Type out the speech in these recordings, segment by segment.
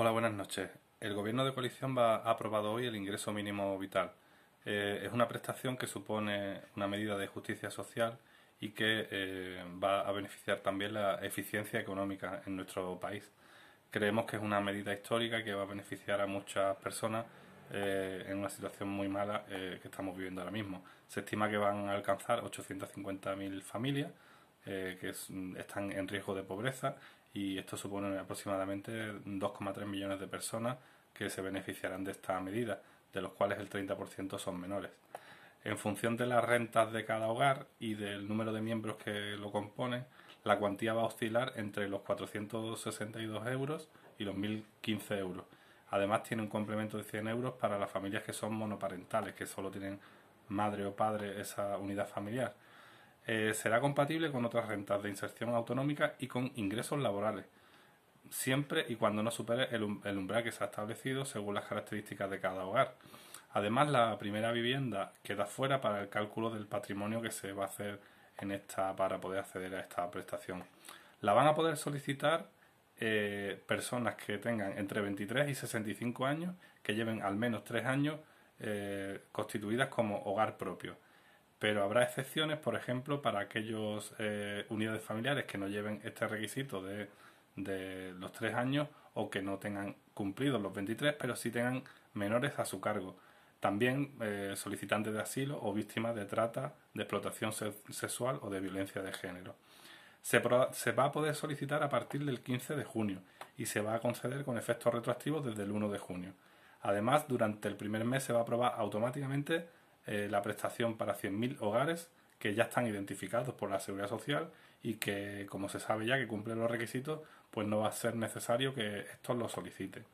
Hola, buenas noches. El Gobierno de coalición ha aprobado hoy el ingreso mínimo vital. Eh, es una prestación que supone una medida de justicia social y que eh, va a beneficiar también la eficiencia económica en nuestro país. Creemos que es una medida histórica que va a beneficiar a muchas personas eh, en una situación muy mala que estamos viviendo ahora mismo. Se estima que van a alcanzar 850.000 familias que están en riesgo de pobreza y esto supone aproximadamente 2,3 millones de personas que se beneficiarán de esta medida, de los cuales el 30% son menores. En función de las rentas de cada hogar y del número de miembros que lo componen, la cuantía va a oscilar entre los 462 euros y los 1.015 euros. Además tiene un complemento de 100 euros para las familias que son monoparentales, que solo tienen madre o padre esa unidad familiar eh, será compatible con otras rentas de inserción autonómica y con ingresos laborales, siempre y cuando no supere um-, el, umbral que se ha establecido según las características de cada hogar. Además, la primera vivienda queda fuera para el cálculo del patrimonio que se va a hacer en esta para poder acceder a esta prestación. La van a poder solicitar eh, personas que tengan entre 23 y 65 años, que lleven al menos tres años eh, constituidas como hogar propio pero habrá excepciones, por ejemplo, para aquellos eh, unidades familiares que no lleven este requisito de, los tres años o que no tengan cumplidos los 23, pero sí tengan menores a su cargo. También eh, solicitantes de asilo o víctimas de trata, de explotación sexual o de violencia de género. Se, se va a poder solicitar a partir del 15 de junio y se va a conceder con efectos retroactivos desde el 1 de junio. Además, durante el primer mes se va a aprobar automáticamente eh, la prestación para 100.000 hogares que ya están identificados por la Seguridad Social y que, como se sabe ya que cumplen los requisitos, pues no va a ser necesario que estos lo soliciten.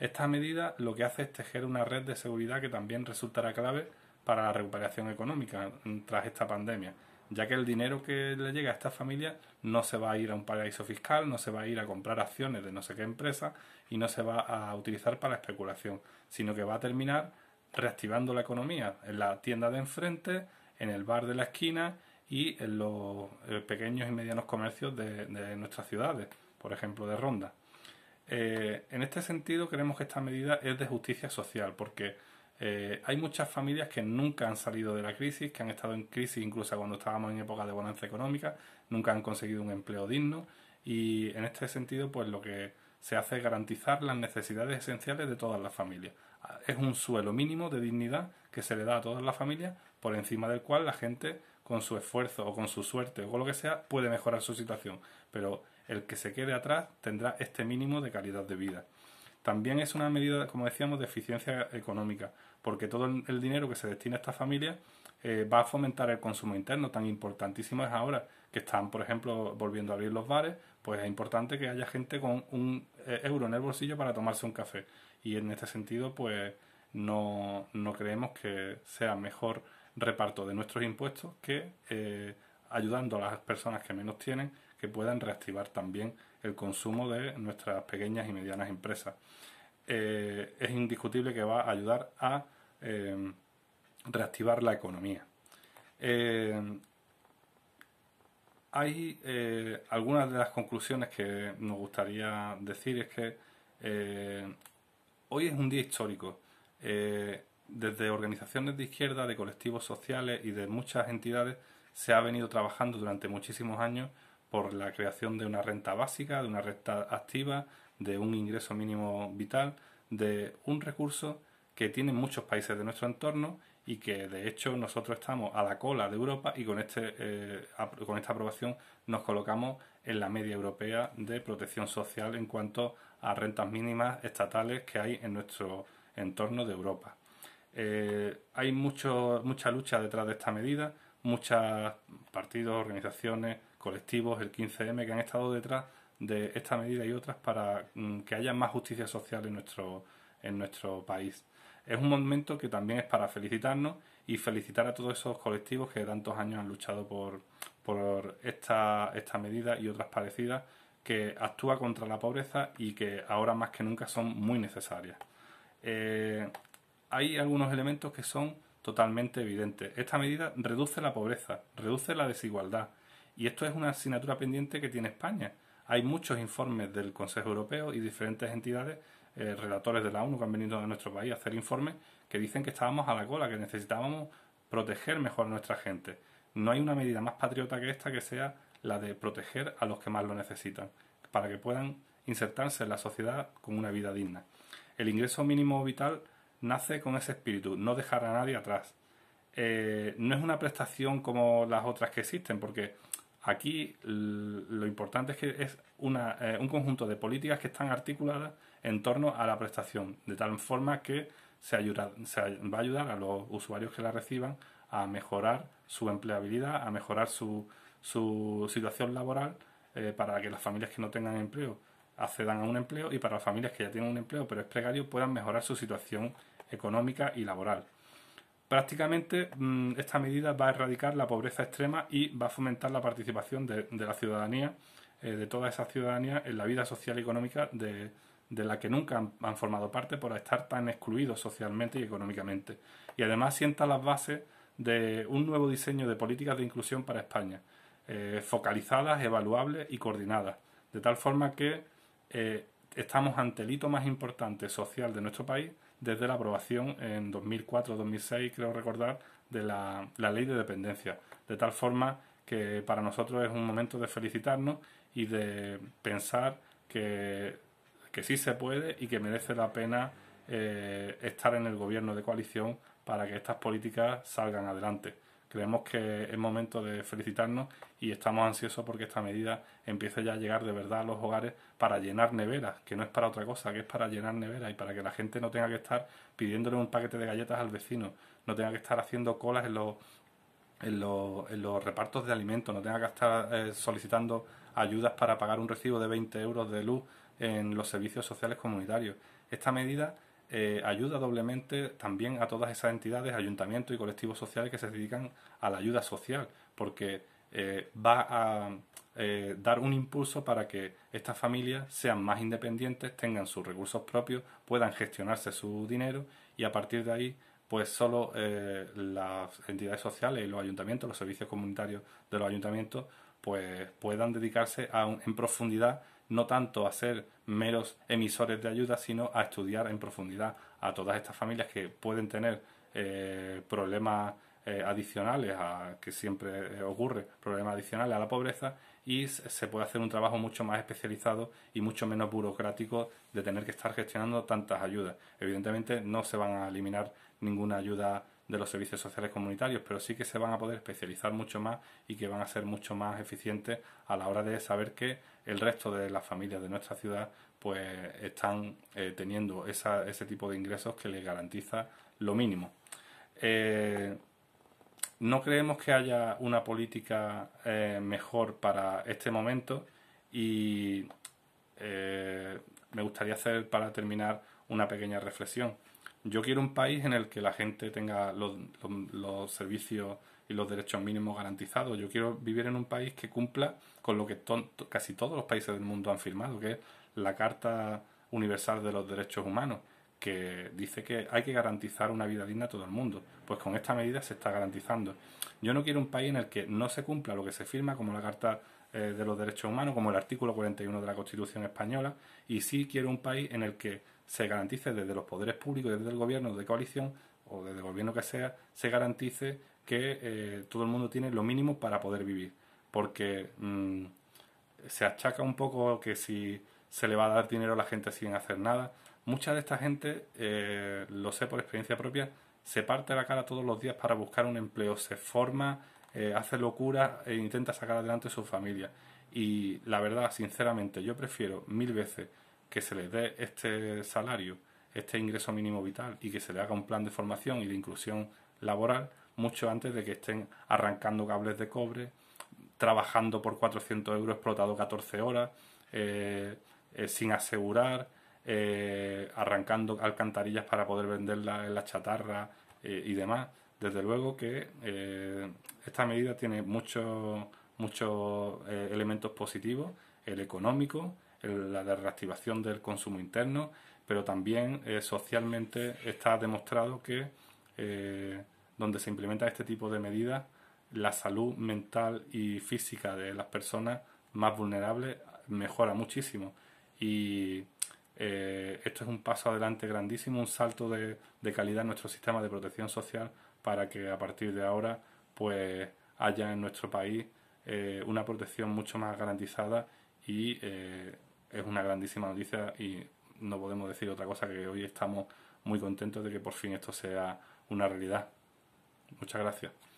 Esta medida lo que hace es tejer una red de seguridad que también resultará clave para la recuperación económica tras esta pandemia, ya que el dinero que le llega a estas familias no se va a ir a un paraíso fiscal, no se va a ir a comprar acciones de no sé qué empresa y no se va a utilizar para especulación, sino que va a terminar reactivando la economía en la tienda de enfrente, en el bar de la esquina y en los eh, pequeños y medianos comercios de, nuestras ciudades, por ejemplo de Ronda. Eh, en este sentido, creemos que esta medida es de justicia social, porque eh, hay muchas familias que nunca han salido de la crisis, que han estado en crisis incluso cuando estábamos en época de bonanza económica, nunca han conseguido un empleo digno y en este sentido, pues lo que se hace es garantizar las necesidades esenciales de todas las familias es un suelo mínimo de dignidad que se le da a todas las familias, por encima del cual la gente, con su esfuerzo o con su suerte o con lo que sea, puede mejorar su situación. Pero el que se quede atrás tendrá este mínimo de calidad de vida. También es una medida, como decíamos, de eficiencia económica, porque todo el dinero que se destina a esta familia eh, va a fomentar el consumo interno, tan importantísimo es ahora que están, por ejemplo, volviendo a abrir los bares, pues es importante que haya gente con un euro eh, en el bolsillo para tomarse un café. Y en este sentido, pues no, creemos que sea mejor reparto de nuestros impuestos que eh, ayudando a las personas que menos tienen que puedan reactivar también el consumo de nuestras pequeñas y medianas empresas. Eh, es indiscutible que va a ayudar a reactivar la economía hay eh, algunas de las conclusiones que nos gustaría decir es que eh, hoy es un día histórico. Eh, desde organizaciones de izquierda, de colectivos sociales y de muchas entidades se ha venido trabajando durante muchísimos años por la creación de una renta básica, de una renta activa, de un ingreso mínimo vital, de un recurso que tienen muchos países de nuestro entorno y que de hecho nosotros estamos a la cola de Europa y con, este, eh, con esta aprobación nos colocamos en la media europea de protección social en cuanto a rentas mínimas estatales que hay en nuestro entorno de Europa. Eh, hay mucho, mucha lucha detrás de esta medida, muchos partidos, organizaciones, colectivos, el 15M, que han estado detrás de esta medida y otras para mm, que haya más justicia social en nuestro entorno en nuestro país. Es un momento que también es para felicitarnos y felicitar a todos esos colectivos que tantos años han luchado por, por esta, medida y otras parecidas que actúa contra la pobreza y que ahora más que nunca son muy necesarias. Eh, hay algunos elementos que son totalmente evidentes. Esta medida reduce la pobreza, reduce la desigualdad y esto es una asignatura pendiente que tiene España. Hay muchos informes del Consejo Europeo y diferentes entidades eh, relatores de la ONU que han venido de nuestro país a hacer informes que dicen que estábamos a la cola, que necesitábamos proteger mejor a nuestra gente. No hay una medida más patriota que esta que sea la de proteger a los que más lo necesitan, para que puedan insertarse en la sociedad con una vida digna. El ingreso mínimo vital nace con ese espíritu, no dejar a nadie atrás. Eh, no es una prestación como las otras que existen, porque aquí lo importante es que es una, eh, un conjunto de políticas que están articuladas en torno a la prestación, de tal forma que se, se va a ayudar a los usuarios que la reciban a mejorar su empleabilidad, a mejorar su, situación laboral eh, para que las familias que no tengan empleo accedan a un empleo y para las familias que ya tienen un empleo pero es precario puedan mejorar su situación económica y laboral. Prácticamente mm, esta medida va a erradicar la pobreza extrema y va a fomentar la participación de, la ciudadanía, eh, de toda esa ciudadanía en la vida social y económica de, de la que nunca han, formado parte por estar tan excluidos socialmente y económicamente. Y además sienta las bases de un nuevo diseño de políticas de inclusión para España, eh, focalizadas, evaluables y coordinadas, de tal forma que eh, estamos ante el hito más importante social de nuestro país desde la aprobación en 2004-2006, creo recordar, de la, la, ley de dependencia. De tal forma que para nosotros es un momento de felicitarnos y de pensar que que sí se puede y que merece la pena eh, estar en el gobierno de coalición para que estas políticas salgan adelante. Creemos que es momento de felicitarnos y estamos ansiosos porque esta medida empiece ya a llegar de verdad a los hogares para llenar neveras, que no es para otra cosa, que es para llenar neveras y para que la gente no tenga que estar pidiéndole un paquete de galletas al vecino, no tenga que estar haciendo colas en los, en los, en los repartos de alimentos, no tenga que estar eh, solicitando ayudas para pagar un recibo de 20 euros de luz en los servicios sociales comunitarios. Esta medida eh, ayuda doblemente también a todas esas entidades, ayuntamientos y colectivos sociales que se dedican a la ayuda social, porque eh, va a eh, dar un impulso para que estas familias sean más independientes, tengan sus recursos propios, puedan gestionarse su dinero y a partir de ahí pues solo las entidades sociales y los ayuntamientos, los servicios comunitarios de los ayuntamientos, pues puedan dedicarse a en profundidad no tanto a ser meros emisores de ayuda, sino a estudiar en profundidad a todas estas familias que pueden tener eh, problemas eh, adicionales, a, que siempre eh, ocurre, problemas adicionales a la pobreza, y se puede hacer un trabajo mucho más especializado y mucho menos burocrático de tener que estar gestionando tantas ayudas. Evidentemente no se van a eliminar ninguna ayuda de los servicios sociales comunitarios, pero sí que se van a poder especializar mucho más y que van a ser mucho más eficientes a la hora de saber que el resto de las familias de nuestra ciudad pues están eh, teniendo ese tipo de ingresos que les garantiza lo mínimo. Eh, no creemos que haya una política eh, mejor para este momento y me gustaría hacer para terminar una pequeña reflexión. Yo quiero un país en el que la gente tenga los, servicios y los derechos mínimos garantizados. Yo quiero vivir en un país que cumpla con lo que casi todos los países del mundo han firmado, que es la Carta Universal de los Derechos Humanos, que dice que hay que garantizar una vida digna a todo el mundo. Pues con esta medida se está garantizando. Yo no quiero un país en el que no se cumpla lo que se firma, como la Carta eh, de los Derechos Humanos, como el artículo 41 de la Constitución Española, y sí quiero un país en el que se garantice desde los poderes públicos, desde el gobierno de coalición o desde el gobierno que sea, se garantice que eh, todo el mundo tiene lo mínimo para poder vivir. Porque mm, se achaca un poco que si se le va a dar dinero a la gente sin hacer nada. Mucha de esta gente, eh, lo sé por experiencia propia, se parte la cara todos los días para buscar un empleo, se forma, eh, hace locuras e intenta sacar adelante su familia. Y la verdad, sinceramente, yo prefiero mil veces que se les dé este salario, este ingreso mínimo vital y que se le haga un plan de formación y de inclusión laboral mucho antes de que estén arrancando cables de cobre, trabajando por 400 euros explotado 14 horas, eh, eh, sin asegurar, eh, arrancando alcantarillas para poder vender en la chatarra y demás. Desde luego que esta medida tiene muchos muchos elementos positivos, el económico, la de reactivación del consumo interno, pero también eh, socialmente está demostrado que eh, donde se implementa este tipo de medidas, la salud mental y física de las personas más vulnerables mejora muchísimo. Y eh, esto es un paso adelante grandísimo, un salto de, calidad en nuestro sistema de protección social para que a partir de ahora pues haya en nuestro país una protección mucho más garantizada y es una grandísima noticia y no podemos decir otra cosa que hoy estamos muy contentos de que por fin esto sea una realidad. Muchas gracias.